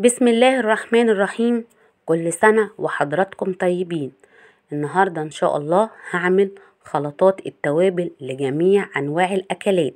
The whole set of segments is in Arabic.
بسم الله الرحمن الرحيم كل سنة وحضراتكم طيبين النهاردة إن شاء الله هعمل خلطات التوابل لجميع أنواع الأكلات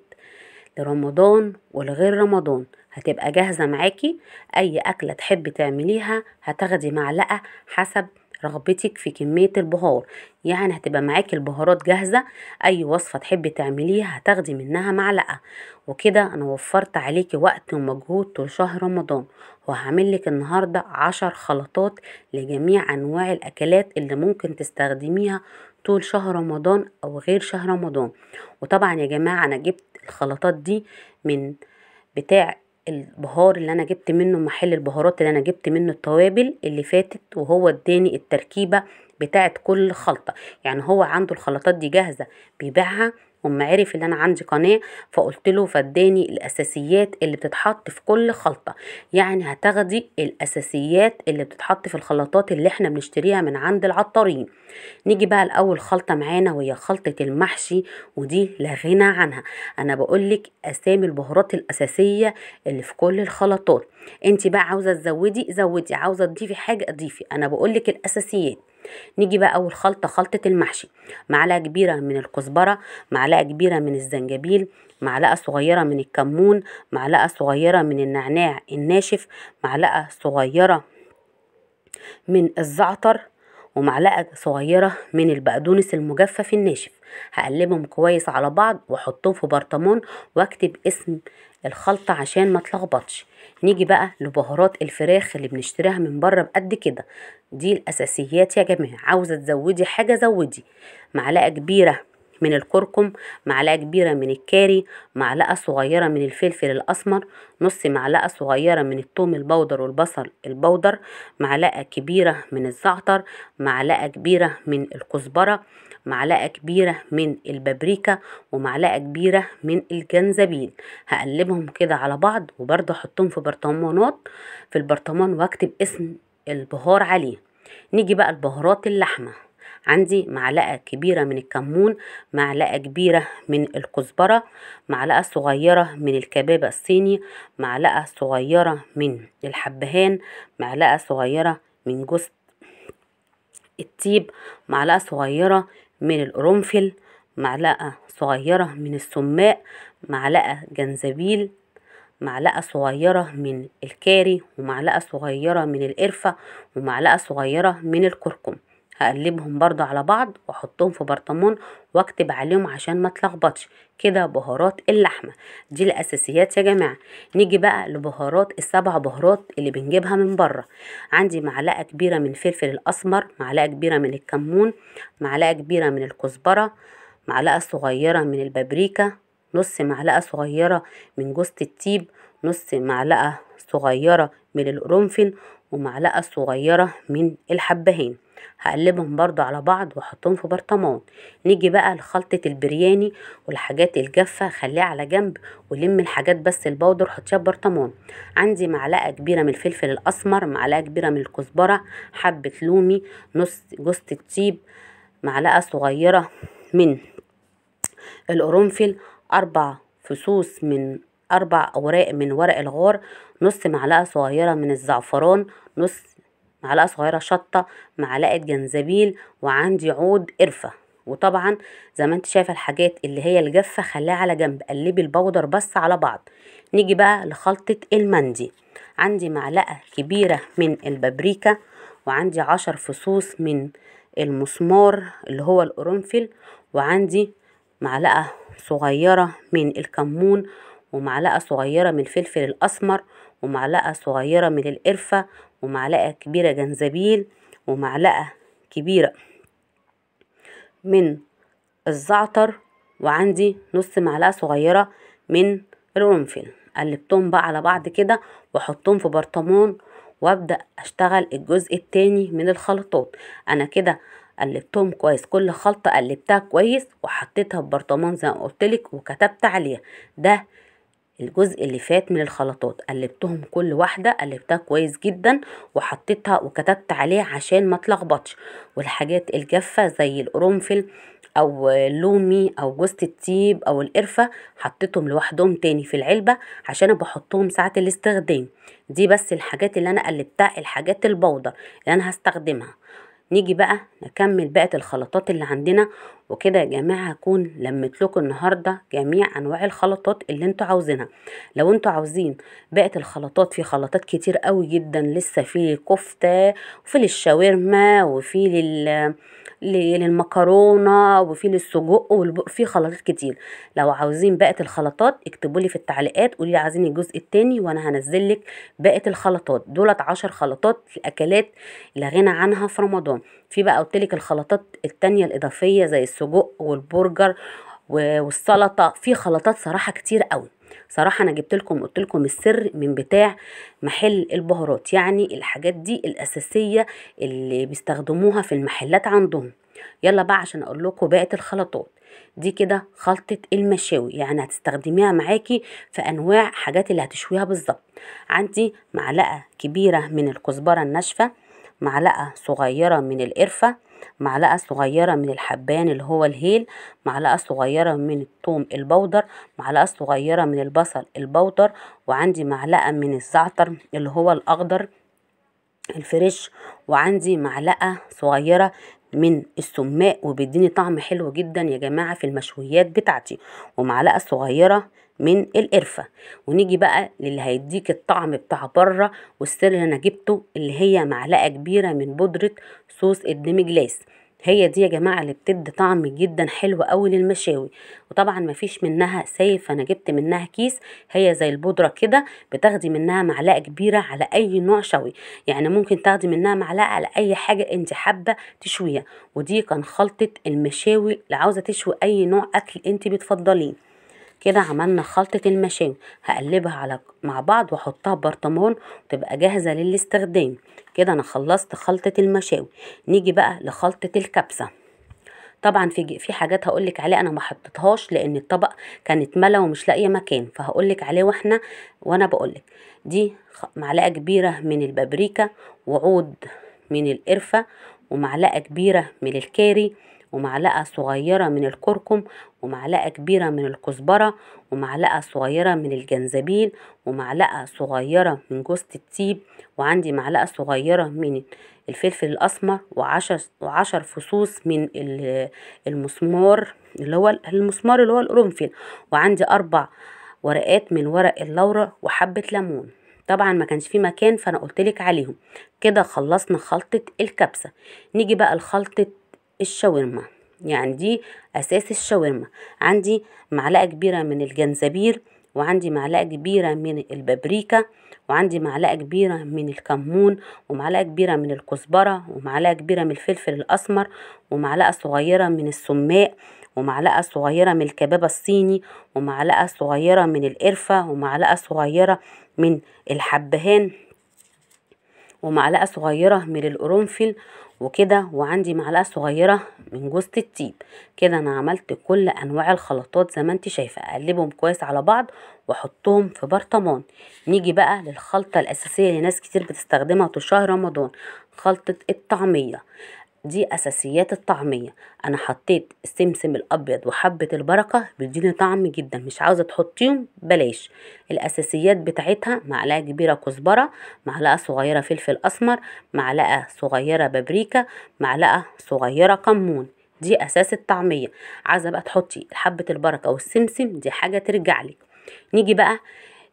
لرمضان ولغير رمضان هتبقى جاهزة معاكي أي أكلة تحبي تعمليها هتاخدي معلقة حسب رغبتك في كمية البهار يعني هتبقى معاكي البهارات جاهزة أي وصفة تحبي تعمليها هتاخدي منها معلقة وكده أنا وفرت عليكي وقت ومجهود طول شهر رمضان وهعملك النهاردة عشر خلطات لجميع أنواع الأكلات اللي ممكن تستخدميها طول شهر رمضان أو غير شهر رمضان وطبعا يا جماعة أنا جبت الخلطات دي من بتاع البهار اللي انا جبت منه محل البهارات اللي انا جبت منه التوابل اللي فاتت وهو اداني التركيبه بتاعت كل خلطه يعني هو عنده الخلطات دي جاهزه بيبيعها اما عرف ان انا عندي قناه فقلت له فاداني الاساسيات اللي بتتحط في كل خلطه يعني هتاخدي الاساسيات اللي بتتحط في الخلطات اللي احنا بنشتريها من عند العطارين نيجي بقى لاول خلطه معانا وهي خلطه المحشي ودي لا غنى عنها انا بقولك اسامي البهارات الاساسيه اللي في كل الخلطات انت بقى عاوزه تزودي زودي عاوزه تضيفي حاجه اضيفي انا بقولك الاساسيات نيجي بقى اول خلطه خلطه المحشي معلقه كبيره من الكزبره معلقه كبيره من الزنجبيل معلقه صغيره من الكمون معلقه صغيره من النعناع الناشف معلقه صغيره من الزعتر ومعلقه صغيره من البقدونس المجفف الناشف هقلبهم كويس على بعض واحطهم في برطمان واكتب اسم الخلطة عشان ما تلخبطش نيجي بقى لبهارات الفراخ اللي بنشتريها من بره بقد كده دي الاساسيات يا جماعة عاوزة تزودي حاجة زودي معلقة كبيرة من الكركم معلقة كبيرة من الكاري معلقة صغيرة من الفلفل الأسمر نص معلقة صغيرة من الثوم البودر والبصل البودر معلقة كبيرة من الزعتر معلقة كبيرة من الكزبرة معلقة كبيرة من البابريكا ومعلقة كبيرة من الجنزبيل هقلبهم كده على بعض وبرده احطهم في برطمانات في البرطمان واكتب اسم البهار عليه نيجي بقى البهارات اللحمة عندي معلقة كبيرة من الكمون معلقة كبيرة من الكزبرة معلقة صغيرة من الكباب الصيني معلقة صغيرة من الحبهان معلقة صغيرة من جوز التيب معلقة صغيرة من القرنفل معلقة صغيرة من السماق معلقة جنزبيل معلقة صغيرة من الكاري ومعلقة صغيرة من القرفة ومعلقة صغيرة من الكركم هقلبهم برضو على بعض واحطهم في برطمان واكتب عليهم عشان ما تلخبطش كده بهارات اللحمه دي الاساسيات يا جماعه نيجي بقى لبهارات السبع بهارات اللي بنجيبها من بره عندي معلقه كبيره من الفلفل الاسمر معلقه كبيره من الكمون معلقه كبيره من الكزبره معلقه صغيره من البابريكا نص معلقه صغيره من جوزة التيب نص معلقه صغيره من القرنفل ومعلقه صغيره من الحبهان هقلبهم برضو على بعض واحطهم في برطمان نيجي بقى لخلطة البرياني والحاجات الجافة خليها على جنب ولم الحاجات بس البودر حطيها في برطمان عندي معلقة كبيرة من الفلفل الأسمر معلقة كبيرة من الكزبرة حبة لومي نص جوزة الطيب معلقة صغيرة من القرنفل أربع فصوص من أربع أوراق من ورق الغار نص معلقة صغيرة من الزعفران نص معلقة صغيرة شطة معلقة جنزبيل وعندي عود قرفة وطبعا زي ما انت شايفة الحاجات اللي هي الجافة خليها على جنب قلبي البودر بس على بعض نيجي بقى لخلطة المندي عندي معلقة كبيرة من البابريكا وعندي عشر فصوص من المسمار اللي هو القرنفل وعندي معلقة صغيرة من الكمون ومعلقة صغيرة من الفلفل الأسمر ومعلقة صغيرة من القرفة ومعلقة كبيرة جنزبيل ومعلقة كبيرة من الزعتر وعندي نص معلقة صغيرة من القرنفل قلبتهم بقى على بعض كده وحطهم في برطمان وابدأ اشتغل الجزء التاني من الخلطات انا كده قلبتهم كويس كل خلطة قلبتها كويس وحطيتها في برطمان زي ما قلتلك وكتبت عليها ده الجزء اللي فات من الخلطات قلبتهم كل واحده قلبتها كويس جدا وحطيتها وكتبت عليه عشان ما تلخبطش والحاجات الجافه زي القرنفل او اللومي او جوزة التيب او القرفه حطيتهم لوحدهم تاني في العلبه عشان بحطهم ساعه الاستخدام دي بس الحاجات اللي انا قلبتها الحاجات البودر اللي انا هستخدمها نيجي بقى نكمل بقى الخلطات اللي عندنا وكده يا جماعة هكون لمت لكم النهاردة جميع انواع الخلطات اللي انتوا عاوزينها لو انتوا عاوزين بقى الخلطات في خلطات كتير قوي جدا لسه في كفتة وفي للشاورما وفي لل للمكرونه وفي للسجق والبق في خلطات كتير لو عاوزين باقه الخلطات اكتبوا لي في التعليقات قولي لي عايزين الجزء التاني وانا هنزل لك باقه الخلطات دولت عشر خلطات الاكلات لا غنى عنها في رمضان في بقى قلت لك الخلطات التانية الاضافيه زي السجق والبرجر والسلطه في خلطات صراحه كتير قوي صراحه انا جبت لكم قلت لكم السر من بتاع محل البهارات يعني الحاجات دي الاساسيه اللي بيستخدموها في المحلات عندهم يلا بقى عشان اقول لكم بقيه الخلطات دي كده خلطه المشاوي يعني هتستخدميها معاكي في انواع حاجات اللي هتشويها بالظبط عندي معلقه كبيره من الكزبره الناشفه معلقه صغيره من القرفه معلقة صغيرة من الحبان اللي هو الهيل معلقة صغيرة من الثوم البودر معلقة صغيرة من البصل البودر وعندي معلقة من الزعتر اللي هو الأخضر الفريش وعندي معلقة صغيرة من السماق وبيديني طعم حلو جدا يا جماعة في المشويات بتاعتي ومعلقة صغيرة من القرفة ونيجي بقى للي هيديك الطعم بتاع بره والسر اللي انا جبته اللي هي معلقة كبيرة من بودرة صوص الدمجلاس هي دي يا جماعه اللي بتدي طعم جدا حلو قوي للمشاوي وطبعا مفيش منها سايف انا جبت منها كيس هي زي البودره كده بتاخدي منها معلقه كبيره على اي نوع شوي يعني ممكن تاخدي منها معلقه على اي حاجه انت حابه تشويها ودي كان خلطه المشاوي اللي عاوزه تشوي اي نوع اكل انت بتفضليه كده عملنا خلطة المشاوي هقلبها على مع بعض واحطها برطمان وتبقى جاهزة للاستخدام كده انا خلصت خلطة المشاوي نيجي بقى لخلطة الكبسة طبعا في في حاجات هقول لك عليها انا ما حطيتهاش لان الطبق كان اتملى ومش لاقيه مكان فهقول لك عليه واحنا وانا بقول لك دي معلقه كبيره من البابريكا وعود من القرفه ومعلقة كبيرة من الكاري ومعلقة صغيرة من الكركم ومعلقة كبيرة من الكزبرة ومعلقة صغيرة من الجنزبيل ومعلقة صغيرة من جوزة التيب وعندي معلقة صغيرة من الفلفل الأسمر وعشر, وعشر فصوص من المسمار اللي هو المسمار اللي هو القرنفل وعندي أربع ورقات من ورق اللورة وحبة ليمون طبعا ما كانش في مكان فانا قلت لك عليهم كده خلصنا خلطه الكبسه نيجي بقى لخلطه الشاورما يعني دي اساس الشاورما عندي معلقه كبيره من الجنزبير وعندي معلقه كبيره من البابريكا وعندي معلقه كبيره من الكمون ومعلقه كبيره من الكزبره ومعلقه كبيره من الفلفل الاسمر ومعلقه صغيره من السماق ومعلقة صغيرة من الكباب الصيني ومعلقة صغيرة من القرفة ومعلقة صغيرة من الحبهان ومعلقة صغيرة من القرنفل وكده وعندي معلقة صغيرة من جوزة التيب كده انا عملت كل انواع الخلطات زي ما انت شايفة اقلبهم كويس على بعض واحطهم في برطمان نيجي بقى للخلطة الاساسية اللي ناس كتير بتستخدمها طول شهر رمضان خلطة الطعمية دي اساسيات الطعميه انا حطيت السمسم الابيض وحبه البركه بيديني طعم جدا مش عاوزه تحطيهم بلاش الاساسيات بتاعتها معلقه كبيره كزبره معلقه صغيره فلفل اسمر معلقه صغيره بابريكا معلقه صغيره كمون دي اساس الطعميه عايزه بقى تحطي حبه البركه والسمسم السمسم دي حاجه ترجع لك نيجي بقى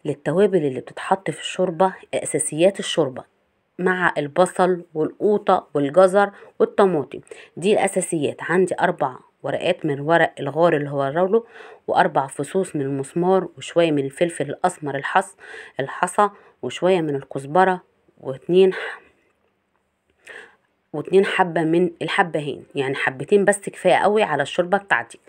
للتوابل اللي بتتحط في الشوربه اساسيات الشوربه مع البصل والقوطة والجزر والطماطم دي الأساسيات عندي أربع ورقات من ورق الغار اللي هو الرولو وأربع فصوص من المسمار وشوية من الفلفل الأسمر الحص الحصى وشوية من الكزبرة واتنين واتنين حبة من الحبهين يعني حبتين بس كفاية قوي على الشوربة بتاعتي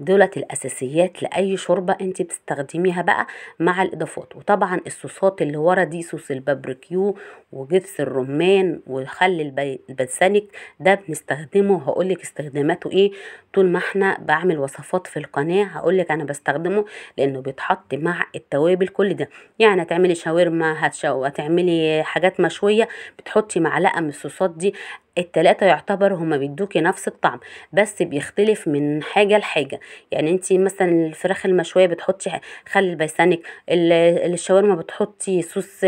دولت الاساسيات لاي شوربه انت بتستخدميها بقى مع الاضافات وطبعا الصوصات اللي ورا دي صوص البابريكيو وجبس الرمان وخل البلسانك ده بنستخدمه هقولك استخداماته ايه طول ما احنا بعمل وصفات في القناه هقولك انا بستخدمه لانه بيتحط مع التوابل كل ده يعني هتعملي شاورما هتعملي حاجات مشويه بتحطي معلقه من الصوصات دي التلاتة يعتبر هما بيدوكي نفس الطعم بس بيختلف من حاجة لحاجة يعني انتي مثلا الفراخ المشوية بتحطي خل البيسانك الشاورما بتحطي صوص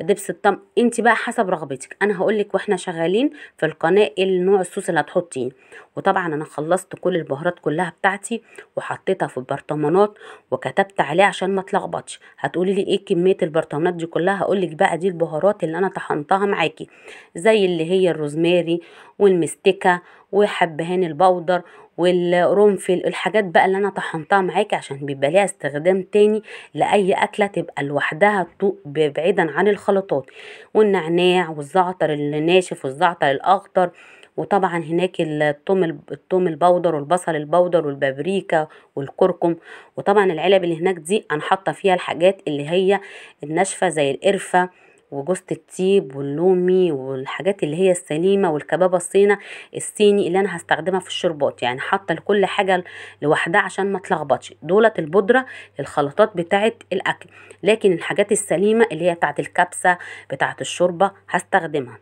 دبس الطم انت بقى حسب رغبتك انا هقولك واحنا شغالين في القناه النوع ايه الصوص اللي هتحطيه وطبعا انا خلصت كل البهارات كلها بتاعتي وحطيتها في البرطمانات وكتبت عليه عشان ما اتلخبطش هتقولي لي ايه كميه البرطمانات دي كلها هقولك بقى دي البهارات اللي انا طحنتها معاكي زي اللي هي الروزماري والمستكه وحبهان البودر والقرنفل الحاجات بقى اللي انا طحنتها معاكي عشان بيبقى ليها استخدام تاني لاي اكله تبقى لوحدها بعيدا عن الخلطات والنعناع والزعتر الناشف والزعتر الاخضر وطبعا هناك الثوم الثوم البودر والبصل البودر والبابريكا والكركم وطبعا العلب اللي هناك دي انا حاطه فيها الحاجات اللي هي الناشفه زي القرفه وجوزة الطيب واللومي والحاجات اللي هي السليمة والكبابة الصينة الصيني اللي انا هستخدمها في الشربات يعني حاطة لكل حاجة لوحدها عشان ما تلخبطش دولت البودرة الخلطات بتاعة الاكل لكن الحاجات السليمة اللي هي بتاعة الكبسة بتاعة الشوربة هستخدمها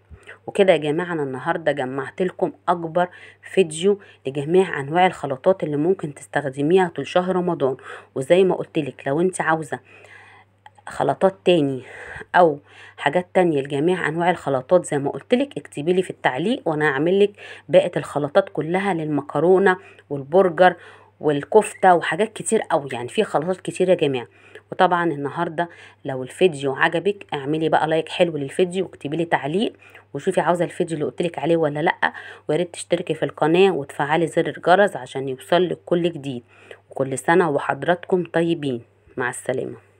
وكده يا جماعة أنا النهاردة جمعت لكم أكبر فيديو لجميع أنواع الخلطات اللي ممكن تستخدميها طول شهر رمضان وزي ما لك لو أنت عاوزة خلطات تاني او حاجات تانية لجميع انواع الخلطات زي ما قلتلك اكتبي لي في التعليق وانا هعملك باقة الخلطات كلها للمكرونة والبرجر والكفتة وحاجات كتير قوي يعني في خلطات كتير يا جماعة وطبعا النهاردة لو الفيديو عجبك اعملي بقى لايك حلو للفيديو واكتبي لي تعليق وشوفي عاوزة الفيديو اللي قلتلك عليه ولا لأ وياريت تشتركي في القناة وتفعلي زر الجرس عشان يوصل لك كل جديد وكل سنة وحضراتكم طيبين مع السلامة